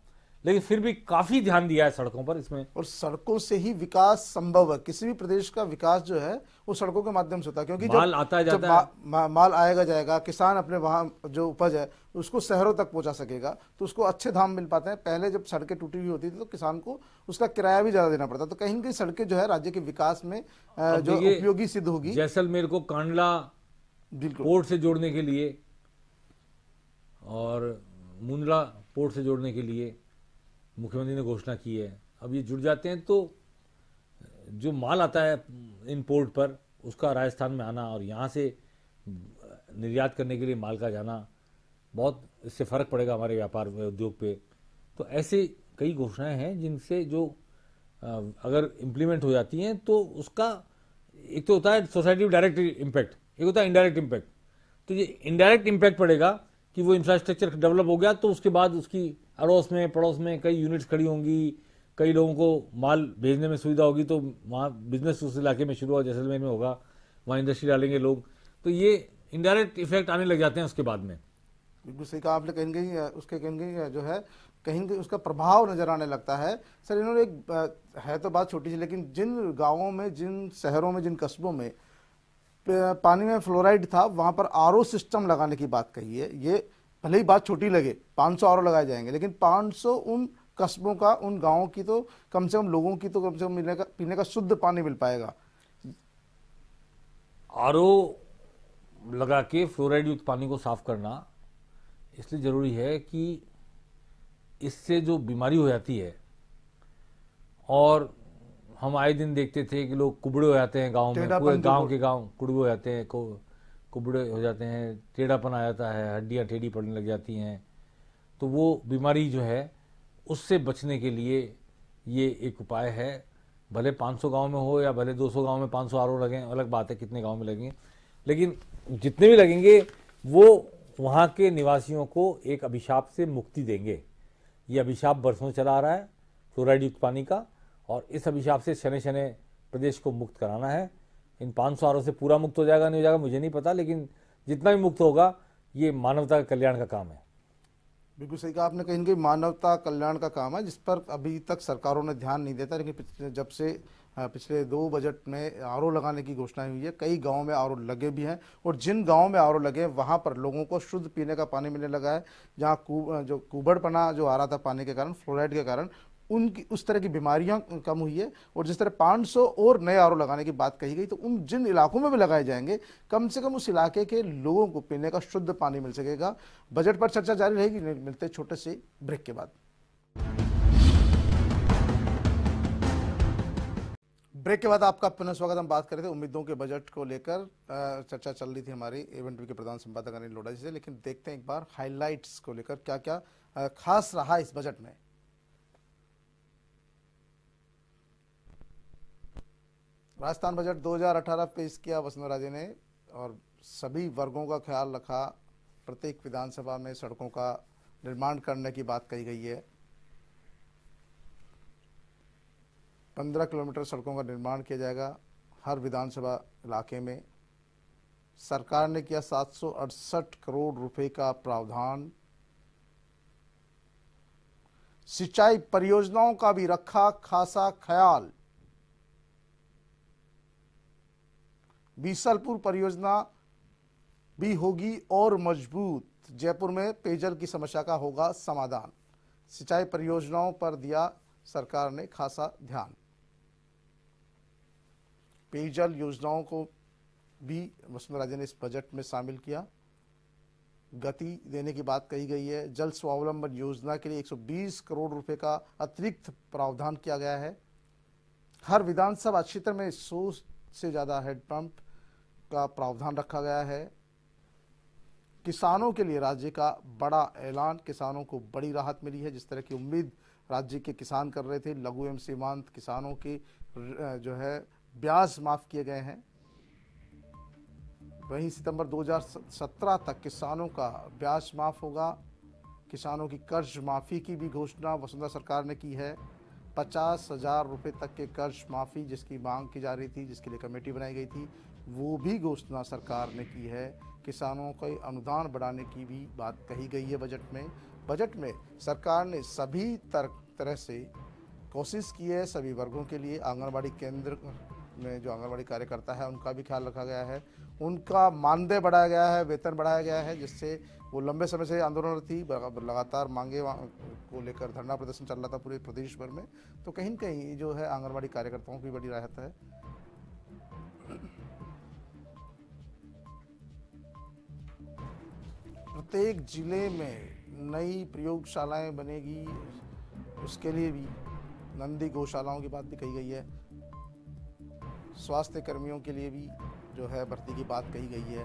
लेकिन फिर भी काफी ध्यान दिया है सड़कों पर इसमें और सड़कों से ही विकास संभव है किसी भी प्रदेश का विकास जो है वो सड़कों के माध्यम से होता है क्योंकि माल जब, आता जाता जब है मा, मा, माल आएगा जाएगा किसान अपने वहां जो उपज है उसको शहरों तक पहुंचा सकेगा तो उसको अच्छे धाम मिल पाते हैं पहले जब सड़कें टूटी हुई होती थी तो किसान को उसका किराया भी ज्यादा देना पड़ता तो कहीं ना कहीं सड़कें जो है राज्य के विकास में जो उपयोगी सिद्ध होगी जैसलमेर को कांडला पोर्ट से जोड़ने के लिए और मुंडला पोर्ट से जोड़ने के लिए मुख्यमंत्री ने घोषणा की है अब ये जुड़ जाते हैं तो जो माल आता है इंपोर्ट पर उसका राजस्थान में आना और यहाँ से निर्यात करने के लिए माल का जाना बहुत इससे फ़र्क पड़ेगा हमारे व्यापार उद्योग पे तो ऐसे कई घोषणाएं हैं जिनसे जो अगर इम्प्लीमेंट हो जाती हैं तो उसका एक तो होता है सोसाइटी में डायरेक्ट इम्पैक्ट एक होता है इनडायरेक्ट इम्पैक्ट तो ये इनडायरेक्ट इम्पैक्ट पड़ेगा कि वो इंफ्रास्ट्रक्चर डेवलप हो गया तो उसके बाद उसकी अड़ोस में पड़ोस में कई यूनिट्स खड़ी होंगी कई लोगों को माल भेजने में सुविधा होगी तो वहाँ बिजनेस उस इलाके में शुरू होगा जैसलमेर में होगा वहाँ इंडस्ट्री डालेंगे लोग तो ये इनडायरेक्ट इफेक्ट आने लग जाते हैं उसके बाद में बिल्कुल सही कहा आपने कहीं कहीं उसके कहीं कहीं जो है कहीं कहीं उसका प्रभाव नज़र आने लगता है सर इन्होंने एक है तो बात छोटी सी लेकिन जिन गाँवों में जिन शहरों में जिन कस्बों में पानी में फ्लोराइड था वहाँ पर आर सिस्टम लगाने की बात कही है ये भले ही बात छोटी लगे 500 और लगाए जाएंगे लेकिन 500 उन कस्बों का उन गाँव की तो कम से कम लोगों की तो कम से कम मिलने का पीने का शुद्ध पानी मिल पाएगा आर लगा के फ्लोराइड युक्त पानी को साफ करना इसलिए ज़रूरी है कि इससे जो बीमारी हो जाती है और हम आए दिन देखते थे कि लोग कुबड़े हो जाते हैं गांव में तो गांव के गांव कुबड़े हो जाते हैं को कुबड़े हो जाते हैं टेढ़ापन आ जाता है हड्डियाँ टेढ़ी पड़ने लग जाती हैं तो वो बीमारी जो है उससे बचने के लिए ये एक उपाय है भले 500 गांव में हो या भले 200 गांव में 500 सौ आर लगें अलग बात है कितने गांव में लगेंगे लेकिन जितने भी लगेंगे वो वहाँ के निवासियों को एक अभिशाप से मुक्ति देंगे ये अभिशाप बरसों चला आ रहा है फ्लोराइड युक्त पानी का और इस अभिशाप से शने शने प्रदेश को मुक्त कराना है इन पाँच सौ आरों से पूरा मुक्त हो जाएगा नहीं हो जाएगा मुझे नहीं पता लेकिन जितना भी मुक्त होगा ये मानवता का कल्याण का काम है बिल्कुल सही कहा आपने कहीं कहीं मानवता कल्याण का काम है जिस पर अभी तक सरकारों ने ध्यान नहीं देता लेकिन जब से पिछले दो बजट में आर लगाने की घोषणा हुई है कई गाँव में आर लगे भी हैं और जिन गाँव में आर लगे हैं वहाँ पर लोगों को शुद्ध पीने का पानी मिलने लगा है जहाँ जो कुबड़पना जो आ रहा था पानी के कारण फ्लोराइड के कारण उनकी उस तरह की बीमारियां कम हुई है और जिस तरह 500 और नए आर लगाने की बात कही गई तो उन जिन इलाकों में भी लगाए जाएंगे कम से कम उस इलाके के लोगों को पीने का शुद्ध पानी मिल सकेगा बजट पर चर्चा जारी रहेगी मिलते छोटे से ब्रेक के बाद ब्रेक के बाद आपका पुनः स्वागत हम बात कर रहे थे उम्मीदों के बजट को लेकर चर्चा चल रही थी हमारी इवेंट के प्रधान संपादक अनिल लोडा जी से लेकिन देखते हैं एक बार हाइलाइट्स को लेकर क्या क्या खास रहा इस बजट में राजस्थान बजट 2018 पेश किया वसुंधरा राजे ने और सभी वर्गों का ख्याल रखा प्रत्येक विधानसभा में सड़कों का निर्माण करने की बात कही गई है पंद्रह किलोमीटर सड़कों का निर्माण किया जाएगा हर विधानसभा इलाके में सरकार ने किया सात करोड़ रुपए का प्रावधान सिंचाई परियोजनाओं का भी रखा खासा ख्याल बीसलपुर परियोजना भी होगी और मजबूत जयपुर में पेयजल की समस्या का होगा समाधान सिंचाई परियोजनाओं पर दिया सरकार ने खासा ध्यान पेयजल योजनाओं को भी वसुंधरा राजे ने इस बजट में शामिल किया गति देने की बात कही गई है जल स्वावलंबन योजना के लिए 120 करोड़ रुपए का अतिरिक्त प्रावधान किया गया है हर विधानसभा क्षेत्र में सौ से ज़्यादा हैंडपंप का प्रावधान रखा गया है किसानों के लिए राज्य का बड़ा ऐलान किसानों को बड़ी राहत मिली है जिस तरह की उम्मीद राज्य के किसान कर रहे थे लघु एवं सीमांत किसानों के जो है ब्याज माफ किए गए हैं वहीं सितंबर 2017 तक किसानों का ब्याज माफ होगा किसानों की कर्ज माफ़ी की भी घोषणा वसुंधरा सरकार ने की है पचास हज़ार रुपये तक के कर्ज माफ़ी जिसकी मांग की जा रही थी जिसके लिए कमेटी बनाई गई थी वो भी घोषणा सरकार ने की है किसानों के अनुदान बढ़ाने की भी बात कही गई है बजट में बजट में सरकार ने सभी तरह से कोशिश की है सभी वर्गों के लिए आंगनबाड़ी केंद्र में जो आंगनबाड़ी कार्यकर्ता है उनका भी ख्याल रखा गया है उनका मानदेय बढ़ाया गया है वेतन बढ़ाया गया है जिससे वो लंबे समय से आंदोलन थी लगातार मांगे को लेकर धरना प्रदर्शन चल रहा था पूरे प्रदेश भर में तो कहीं ना कहीं जो है आंगनबाड़ी कार्यकर्ताओं की बड़ी राहत है प्रत्येक जिले में नई प्रयोगशालाएं बनेगी उसके लिए भी नंदी गौशालाओं की बात भी कही गई है स्वास्थ्य कर्मियों के लिए भी जो है भर्ती की बात कही गई है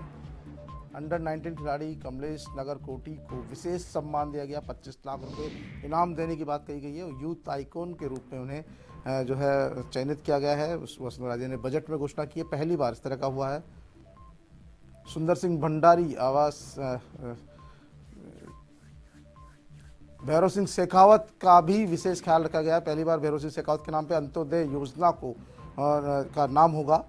अंडर 19 खिलाड़ी कमलेश नगर कोटी को विशेष सम्मान दिया गया 25 लाख रुपए इनाम देने की बात कही गई है यूथ आइकॉन के रूप में उन्हें जो है चयनित किया गया है वसुंधरा ने बजट में घोषणा की है पहली बार इस तरह का हुआ है सुंदर सिंह भंडारी आवास भैरव सिंह शेखावत का भी विशेष ख्याल रखा गया है पहली बार भैरव सिंह शेखावत के नाम पर अंत्योदय योजना को और, का नाम होगा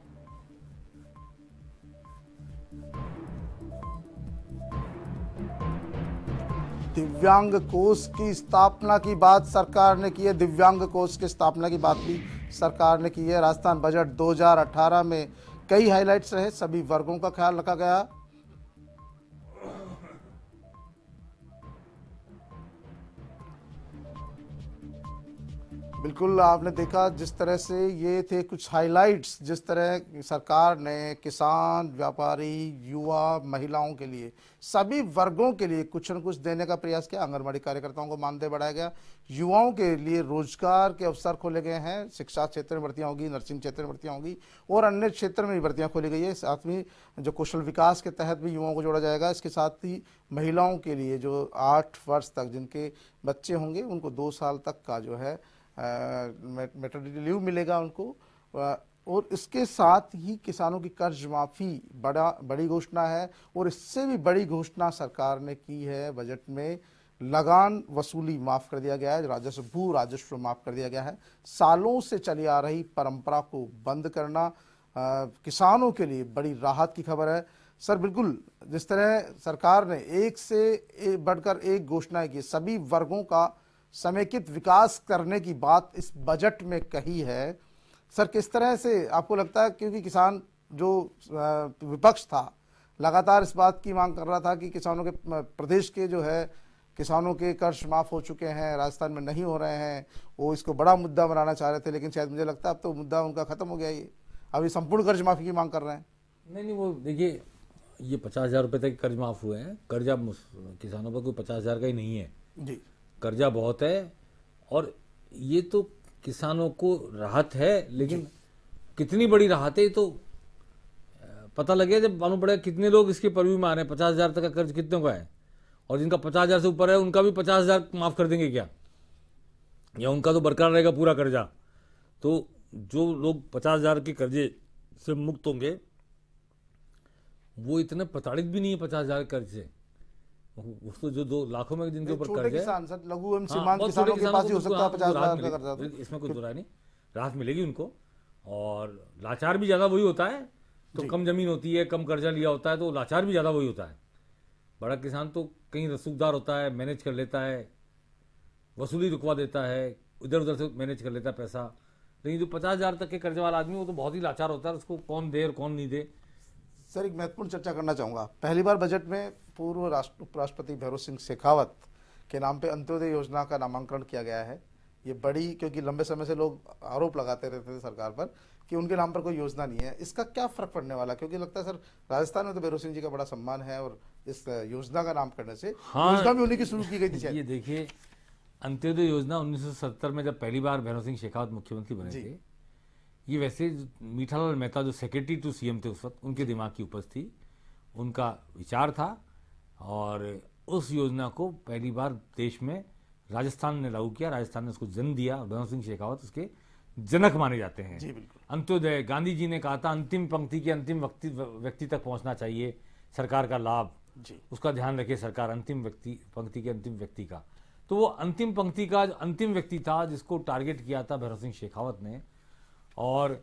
दिव्यांग कोष की स्थापना की बात सरकार ने की है दिव्यांग कोष की स्थापना की बात भी सरकार ने की है राजस्थान बजट 2018 में कई हाईलाइट्स रहे सभी वर्गों का ख्याल रखा गया बिल्कुल आपने देखा जिस तरह से ये थे कुछ हाइलाइट्स जिस तरह सरकार ने किसान व्यापारी युवा महिलाओं के लिए सभी वर्गों के लिए कुछ न कुछ देने का प्रयास किया आंगनबाड़ी कार्यकर्ताओं को मानदेय बढ़ाया गया युवाओं के लिए रोजगार के अवसर खोले गए हैं शिक्षा क्षेत्र में भर्तियाँ होगी नर्सिंग क्षेत्र में भर्तियाँ होगी और अन्य क्षेत्र में भी भर्तियाँ खोली गई है साथ में जो कौशल विकास के तहत भी युवाओं को जोड़ा जाएगा इसके साथ ही महिलाओं के लिए जो आठ वर्ष तक जिनके बच्चे होंगे उनको दो साल तक का जो है मेटर्निटी लीव मिलेगा उनको और इसके साथ ही किसानों की कर्ज माफ़ी बड़ा बड़ी घोषणा है और इससे भी बड़ी घोषणा सरकार ने की है बजट में लगान वसूली माफ़ कर दिया गया है राजस्व भू राजस्व माफ़ कर दिया गया है सालों से चली आ रही परंपरा को बंद करना आ, किसानों के लिए बड़ी राहत की खबर है सर बिल्कुल जिस तरह सरकार ने एक से बढ़कर एक घोषणा की सभी वर्गों का समेकित विकास करने की बात इस बजट में कही है सर किस तरह से आपको लगता है क्योंकि किसान जो विपक्ष था लगातार इस बात की मांग कर रहा था कि किसानों के प्रदेश के जो है किसानों के कर्ज माफ़ हो चुके हैं राजस्थान में नहीं हो रहे हैं वो इसको बड़ा मुद्दा बनाना चाह रहे थे लेकिन शायद मुझे लगता है अब तो मुद्दा उनका ख़त्म हो गया ये अभी संपूर्ण कर्ज माफ़ी की मांग कर रहे हैं नहीं नहीं वो देखिए ये पचास हज़ार रुपये तक कर्ज माफ़ हुए हैं कर्ज अब किसानों पर कोई पचास हज़ार का ही नहीं है जी कर्जा बहुत है और ये तो किसानों को राहत है लेकिन कितनी बड़ी राहत है तो पता लगे जब मालूम पड़ेगा कितने लोग इसके परव्यू में आ रहे हैं पचास हज़ार तक का कर्ज कितने का है और जिनका पचास हज़ार से ऊपर है उनका भी पचास हज़ार माफ़ कर देंगे क्या या उनका तो बरकरार रहेगा पूरा कर्जा तो जो लोग पचास हज़ार के कर्जे से मुक्त होंगे वो इतने प्रताड़ित भी नहीं है पचास हज़ार कर्ज से उसको जो दो लाखों में जिनके ऊपर कर्ज है लघु एवं सीमांत हाँ, किसानों के पास ही हो सकता है पचास का कर्जा इसमें कोई दो नहीं राहत मिलेगी उनको और लाचार भी ज़्यादा वही होता है तो कम ज़मीन होती है कम कर्जा लिया होता है तो लाचार भी ज़्यादा वही होता है बड़ा किसान तो कहीं रसूखदार होता है मैनेज कर लेता है वसूली रुकवा देता है इधर उधर से मैनेज कर लेता है पैसा लेकिन जो पचास हज़ार तक के कर्जे वाला आदमी वो तो बहुत ही लाचार होता है उसको कौन दे और कौन नहीं दे सर एक महत्वपूर्ण चर्चा करना चाहूँगा पहली बार बजट में पूर्व राष्ट्र उपराष्ट्रपति भैरव सिंह शेखावत के नाम पे अंत्योदय योजना का नामांकन किया गया है ये बड़ी क्योंकि लंबे समय से लोग आरोप लगाते रहते थे सरकार पर कि उनके नाम पर कोई योजना नहीं है इसका क्या फर्क पड़ने वाला क्योंकि लगता है सर राजस्थान में तो भैरव सिंह जी का बड़ा सम्मान है और इस योजना का नाम करने से हाँ, योजना भी उन्हीं की शुरू की गई थी ये देखिए अंत्योदय योजना 1970 में जब पहली बार भैरव सिंह शेखावत मुख्यमंत्री बने थे ये वैसे मीठालाल मेहता जो सेक्रेटरी टू सीएम थे उस वक्त उनके दिमाग की उपज थी उनका विचार था और उस योजना को पहली बार देश में राजस्थान ने लागू किया राजस्थान ने उसको जन्म दिया धन सिंह शेखावत उसके जनक माने जाते हैं जी बिल्कुल अंत्योदय गांधी जी ने कहा था अंतिम पंक्ति के अंतिम व्यक्ति व्यक्ति तक पहुंचना चाहिए सरकार का लाभ उसका ध्यान रखे सरकार अंतिम व्यक्ति पंक्ति के अंतिम व्यक्ति का तो वो अंतिम पंक्ति का जो अंतिम व्यक्ति था जिसको टारगेट किया था भैरव सिंह शेखावत ने और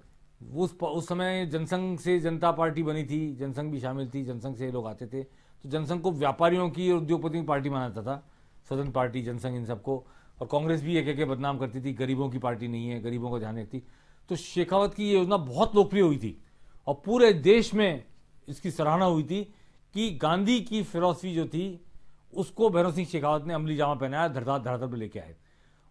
उस उस समय जनसंघ से जनता पार्टी बनी थी जनसंघ भी शामिल थी जनसंघ से लोग आते थे तो जनसंघ को व्यापारियों की और उद्योगपति की पार्टी माना जाता था स्वतंत्र पार्टी जनसंघ इन सबको और कांग्रेस भी एक एक बदनाम करती थी गरीबों की पार्टी नहीं है गरीबों को ध्यान रखती तो शेखावत की ये योजना बहुत लोकप्रिय हुई थी और पूरे देश में इसकी सराहना हुई थी कि गांधी की फिलोसफी जो थी उसको भैरव सिंह शेखावत ने अमली जामा पहनाया धरता धरातल पर लेके आए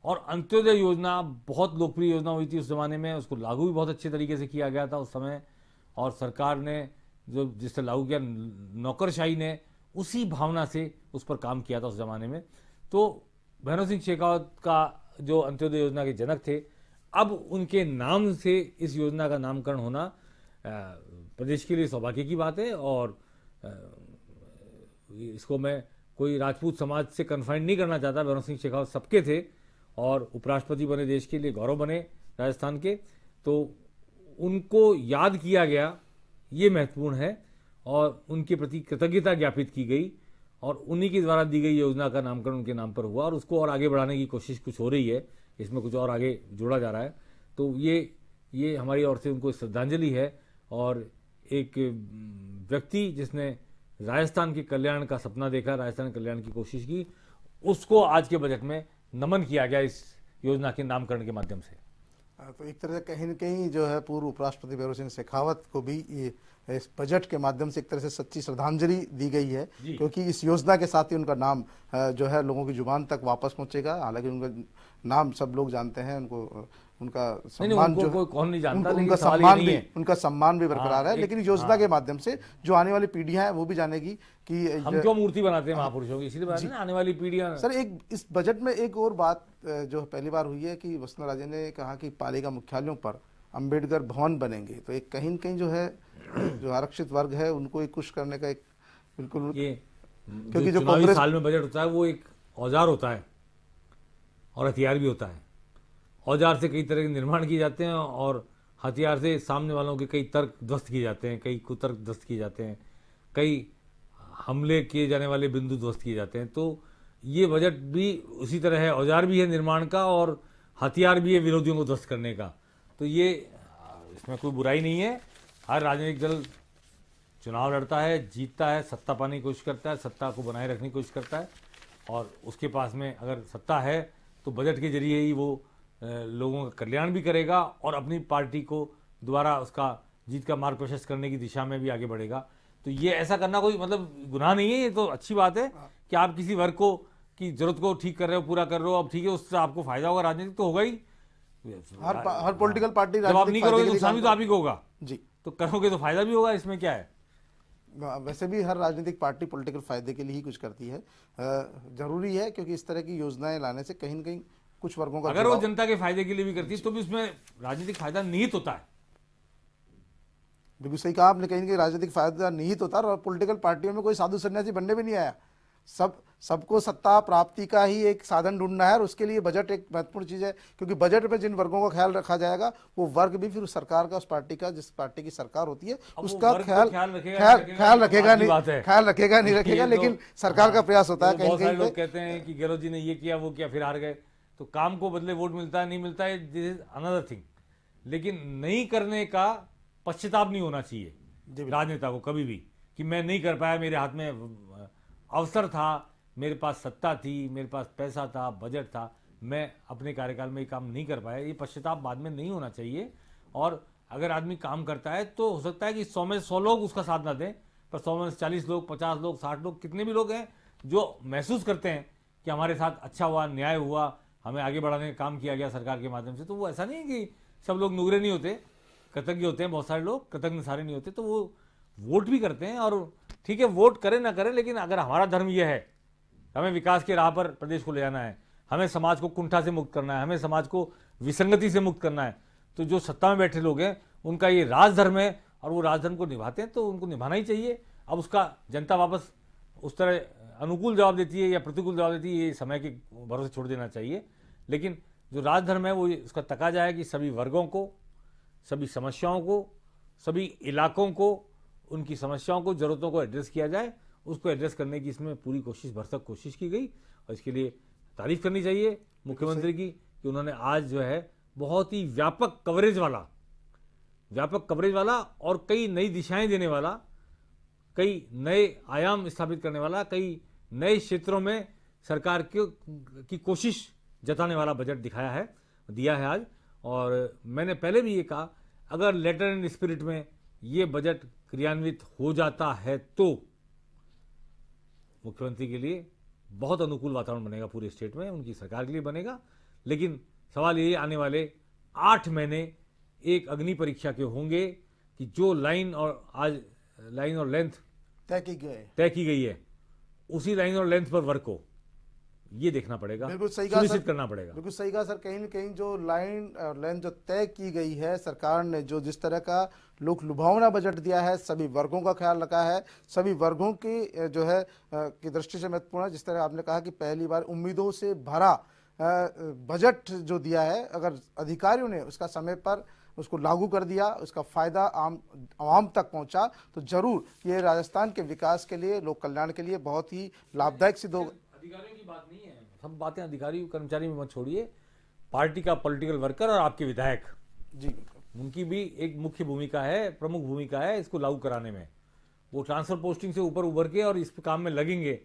और अंत्योदय योजना बहुत लोकप्रिय योजना हुई थी उस ज़माने में उसको लागू भी बहुत अच्छे तरीके से किया गया था उस समय और सरकार ने जो जिससे लागू किया नौकरशाही ने उसी भावना से उस पर काम किया था उस ज़माने में तो भैरव सिंह शेखावत का जो अंत्योदय योजना के जनक थे अब उनके नाम से इस योजना का नामकरण होना प्रदेश के लिए सौभाग्य की बात है और इसको मैं कोई राजपूत समाज से कन्फाइंड नहीं करना चाहता भैरव सिंह शेखावत सबके थे और उपराष्ट्रपति बने देश के लिए गौरव बने राजस्थान के तो उनको याद किया गया ये महत्वपूर्ण है और उनके प्रति कृतज्ञता ज्ञापित की गई और उन्हीं के द्वारा दी गई योजना का नामकरण उनके नाम पर हुआ और उसको और आगे बढ़ाने की कोशिश कुछ हो रही है इसमें कुछ और आगे जोड़ा जा रहा है तो ये ये हमारी ओर से उनको श्रद्धांजलि है और एक व्यक्ति जिसने राजस्थान के कल्याण का सपना देखा राजस्थान कल्याण की कोशिश की उसको आज के बजट में नमन किया गया इस योजना के नामकरण के माध्यम से हाँ, तो एक तरह से कहीं ना कहीं जो है पूर्व उपराष्ट्रपति भैरव सिंह शेखावत को भी इस बजट के माध्यम से एक तरह से सच्ची श्रद्धांजलि दी गई है क्योंकि इस योजना के साथ ही उनका नाम जो है लोगों की जुबान तक वापस पहुंचेगा हालांकि उनका नाम सब लोग जानते हैं उनको उनका सम्मान जो कोई कौन नहीं जानता उनका सम्मान भी उनका सम्मान भी बरकरार हाँ, है लेकिन योजना हाँ। के माध्यम से जो आने वाली पीढ़ियां हैं वो भी जानेगी कि हम क्यों मूर्ति बनाते हैं हाँ। महापुरुषों की इसीलिए आने वाली पीढ़ियां सर एक इस बजट में एक और बात जो पहली बार हुई है कि वसुंधरा राजे ने कहा कि पालिका मुख्यालयों पर अंबेडकर भवन बनेंगे तो एक कहीं न कहीं जो है जो आरक्षित वर्ग है उनको एक कुछ करने का एक बिल्कुल क्योंकि जो, जो साल में बजट होता है वो एक औजार होता है और हथियार भी होता है औजार से कई तरह के निर्माण किए जाते हैं और हथियार से सामने वालों के कई तर्क ध्वस्त किए जाते हैं कई कुतर्क ध्वस्त किए जाते हैं कई हमले किए जाने वाले बिंदु ध्वस्त किए जाते हैं तो ये बजट भी उसी तरह है औजार भी है निर्माण का और हथियार भी है विरोधियों को ध्वस्त करने का तो ये इसमें कोई बुराई नहीं है हर राजनीतिक दल चुनाव लड़ता है जीतता है सत्ता पाने की कोशिश करता है सत्ता को बनाए रखने की कोशिश करता है और उसके पास में अगर सत्ता है तो बजट के जरिए ही वो लोगों का कल्याण भी करेगा और अपनी पार्टी को दोबारा उसका जीत का मार्ग प्रशस्त करने की दिशा में भी आगे बढ़ेगा तो ये ऐसा करना कोई मतलब गुनाह नहीं है ये तो अच्छी बात है हाँ। कि आप किसी वर्ग को की जरूरत को ठीक कर रहे हो पूरा कर रहे हो अब ठीक है उससे आपको फायदा होगा राजनीतिक तो होगा ही हर हर पॉलिटिकल पार्टी हाँ। जब आप नहीं करोगे तो नुकसान भी तो आप ही को होगा जी तो करोगे तो फायदा भी होगा इसमें क्या है हाँ, वैसे भी हर राजनीतिक पार्टी पॉलिटिकल फायदे के लिए ही कुछ करती है जरूरी है क्योंकि इस तरह की योजनाएं लाने से कहीं ना कहीं कुछ वर्गों का अगर वो जनता के फायदे के लिए भी करती है तो भी उसमें राजनीतिक फायदा निहित होता है बिल्कुल सही कहा आपने कहीं ना कहीं राजनीतिक फायदा निहित होता है और पोलिटिकल पार्टियों में कोई साधु सन्यासी बनने भी नहीं आया सब सबको सत्ता प्राप्ति का ही एक साधन ढूंढना है और उसके लिए बजट एक महत्वपूर्ण चीज़ है क्योंकि बजट में जिन वर्गों का ख्याल रखा जाएगा वो वर्ग भी फिर उस सरकार का उस पार्टी का जिस पार्टी की सरकार होती है उसका ख्याल तो ख्याल ख्याल रखेगा नहीं ख्याल रखेगा नहीं रखेगा तो लेकिन सरकार का हाँ, प्रयास होता है तो कहीं कहीं लोग कहते हैं कि गहलोत जी ने ये किया वो किया फिर हार गए तो काम को बदले वोट मिलता है नहीं मिलता है दिस इज अनदर थिंग लेकिन नहीं करने का पश्चाताप नहीं होना चाहिए राजनेता को कभी भी कि मैं नहीं कर पाया मेरे हाथ में अवसर था मेरे पास सत्ता थी मेरे पास पैसा था बजट था मैं अपने कार्यकाल में ये काम नहीं कर पाया ये पश्चाताप बाद में नहीं होना चाहिए और अगर आदमी काम करता है तो हो सकता है कि सौ में सौ लोग उसका साथ ना दें पर सौ में चालीस लोग पचास लोग साठ लोग कितने भी लोग हैं जो महसूस करते हैं कि हमारे साथ अच्छा हुआ न्याय हुआ हमें आगे बढ़ाने का काम किया गया सरकार के माध्यम से तो वो ऐसा नहीं है कि सब लोग नुगरे नहीं होते कृतज्ञ होते हैं बहुत सारे लोग कृतज्ञ सारे नहीं होते तो वो वोट भी करते हैं और ठीक है वोट करें ना करें लेकिन अगर हमारा धर्म यह है हमें विकास के राह पर प्रदेश को ले जाना है हमें समाज को कुंठा से मुक्त करना है हमें समाज को विसंगति से मुक्त करना है तो जो सत्ता में बैठे लोग हैं उनका ये राजधर्म है और वो राजधर्म को निभाते हैं तो उनको निभाना ही चाहिए अब उसका जनता वापस उस तरह अनुकूल जवाब देती है या प्रतिकूल जवाब देती है ये समय के भरोसे छोड़ देना चाहिए लेकिन जो राजधर्म है वो उसका तकाजा है कि सभी वर्गों को सभी समस्याओं को सभी इलाकों को उनकी समस्याओं को ज़रूरतों को एड्रेस किया जाए उसको एड्रेस करने की इसमें पूरी कोशिश भरसक कोशिश की गई और इसके लिए तारीफ करनी चाहिए मुख्यमंत्री की कि उन्होंने आज जो है बहुत ही व्यापक कवरेज वाला व्यापक कवरेज वाला और कई नई दिशाएं देने वाला कई नए आयाम स्थापित करने वाला कई नए क्षेत्रों में सरकार के की कोशिश जताने वाला बजट दिखाया है दिया है आज और मैंने पहले भी ये कहा अगर लेटर एंड स्पिरिट में ये बजट क्रियान्वित हो जाता है तो मुख्यमंत्री के लिए बहुत अनुकूल वातावरण बनेगा पूरे स्टेट में उनकी सरकार के लिए बनेगा लेकिन सवाल ये आने वाले आठ महीने एक अग्नि परीक्षा के होंगे कि जो लाइन और आज लाइन और लेंथ तय की गई तय की गई है उसी लाइन और लेंथ पर वर्क हो ये देखना पड़ेगा बिल्कुल सही कहा सर करना पड़ेगा बिल्कुल सही कहा सर कहीं ना कहीं जो लाइन लाइन जो तय की गई है सरकार ने जो जिस तरह का लोक लुभावना बजट दिया है सभी वर्गों का ख्याल रखा है सभी वर्गों की जो है की दृष्टि से महत्वपूर्ण है जिस तरह आपने कहा कि पहली बार उम्मीदों से भरा बजट जो दिया है अगर अधिकारियों ने उसका समय पर उसको लागू कर दिया उसका फ़ायदा आम आवाम तक पहुंचा तो ज़रूर ये राजस्थान के विकास के लिए लोक कल्याण के लिए बहुत ही लाभदायक सिद्ध होगा अधिकारियों की बात नहीं है सब बातें अधिकारी कर्मचारी में मत छोड़िए पार्टी का पॉलिटिकल वर्कर और आपके विधायक जी उनकी भी एक मुख्य भूमिका है प्रमुख भूमिका है इसको लागू कराने में वो ट्रांसफर पोस्टिंग से ऊपर उभर के और इस काम में लगेंगे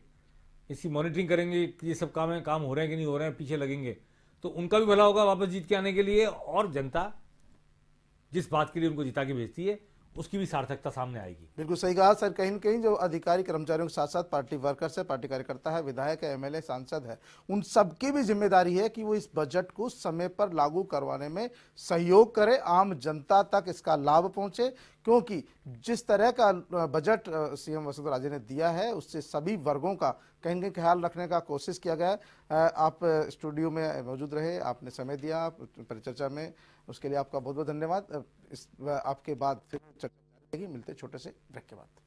इसकी मॉनिटरिंग करेंगे कि ये सब काम है काम हो रहे हैं कि नहीं हो रहे हैं पीछे लगेंगे तो उनका भी भला होगा वापस जीत के आने के लिए और जनता जिस बात के लिए उनको जिता के भेजती है उसकी भी सार्थकता सामने आएगी बिल्कुल सही कहा सर कहीं ना कहीं जो अधिकारी कर्मचारियों के साथ साथ पार्टी वर्कर्स है पार्टी कार्यकर्ता है विधायक है एमएलए सांसद है उन सबकी भी जिम्मेदारी है कि वो इस बजट को समय पर लागू करवाने में सहयोग करें आम जनता तक इसका लाभ पहुंचे क्योंकि जिस तरह का बजट सीएम वसुंधरा राजे ने दिया है उससे सभी वर्गों का कहीं कहीं ख्याल रखने का कोशिश किया गया आप स्टूडियो में मौजूद रहे आपने समय दिया परिचर्चा में उसके लिए आपका बहुत बहुत धन्यवाद इस आपके बाद फिर चर्चा मिलते छोटे से ब्रेक के बाद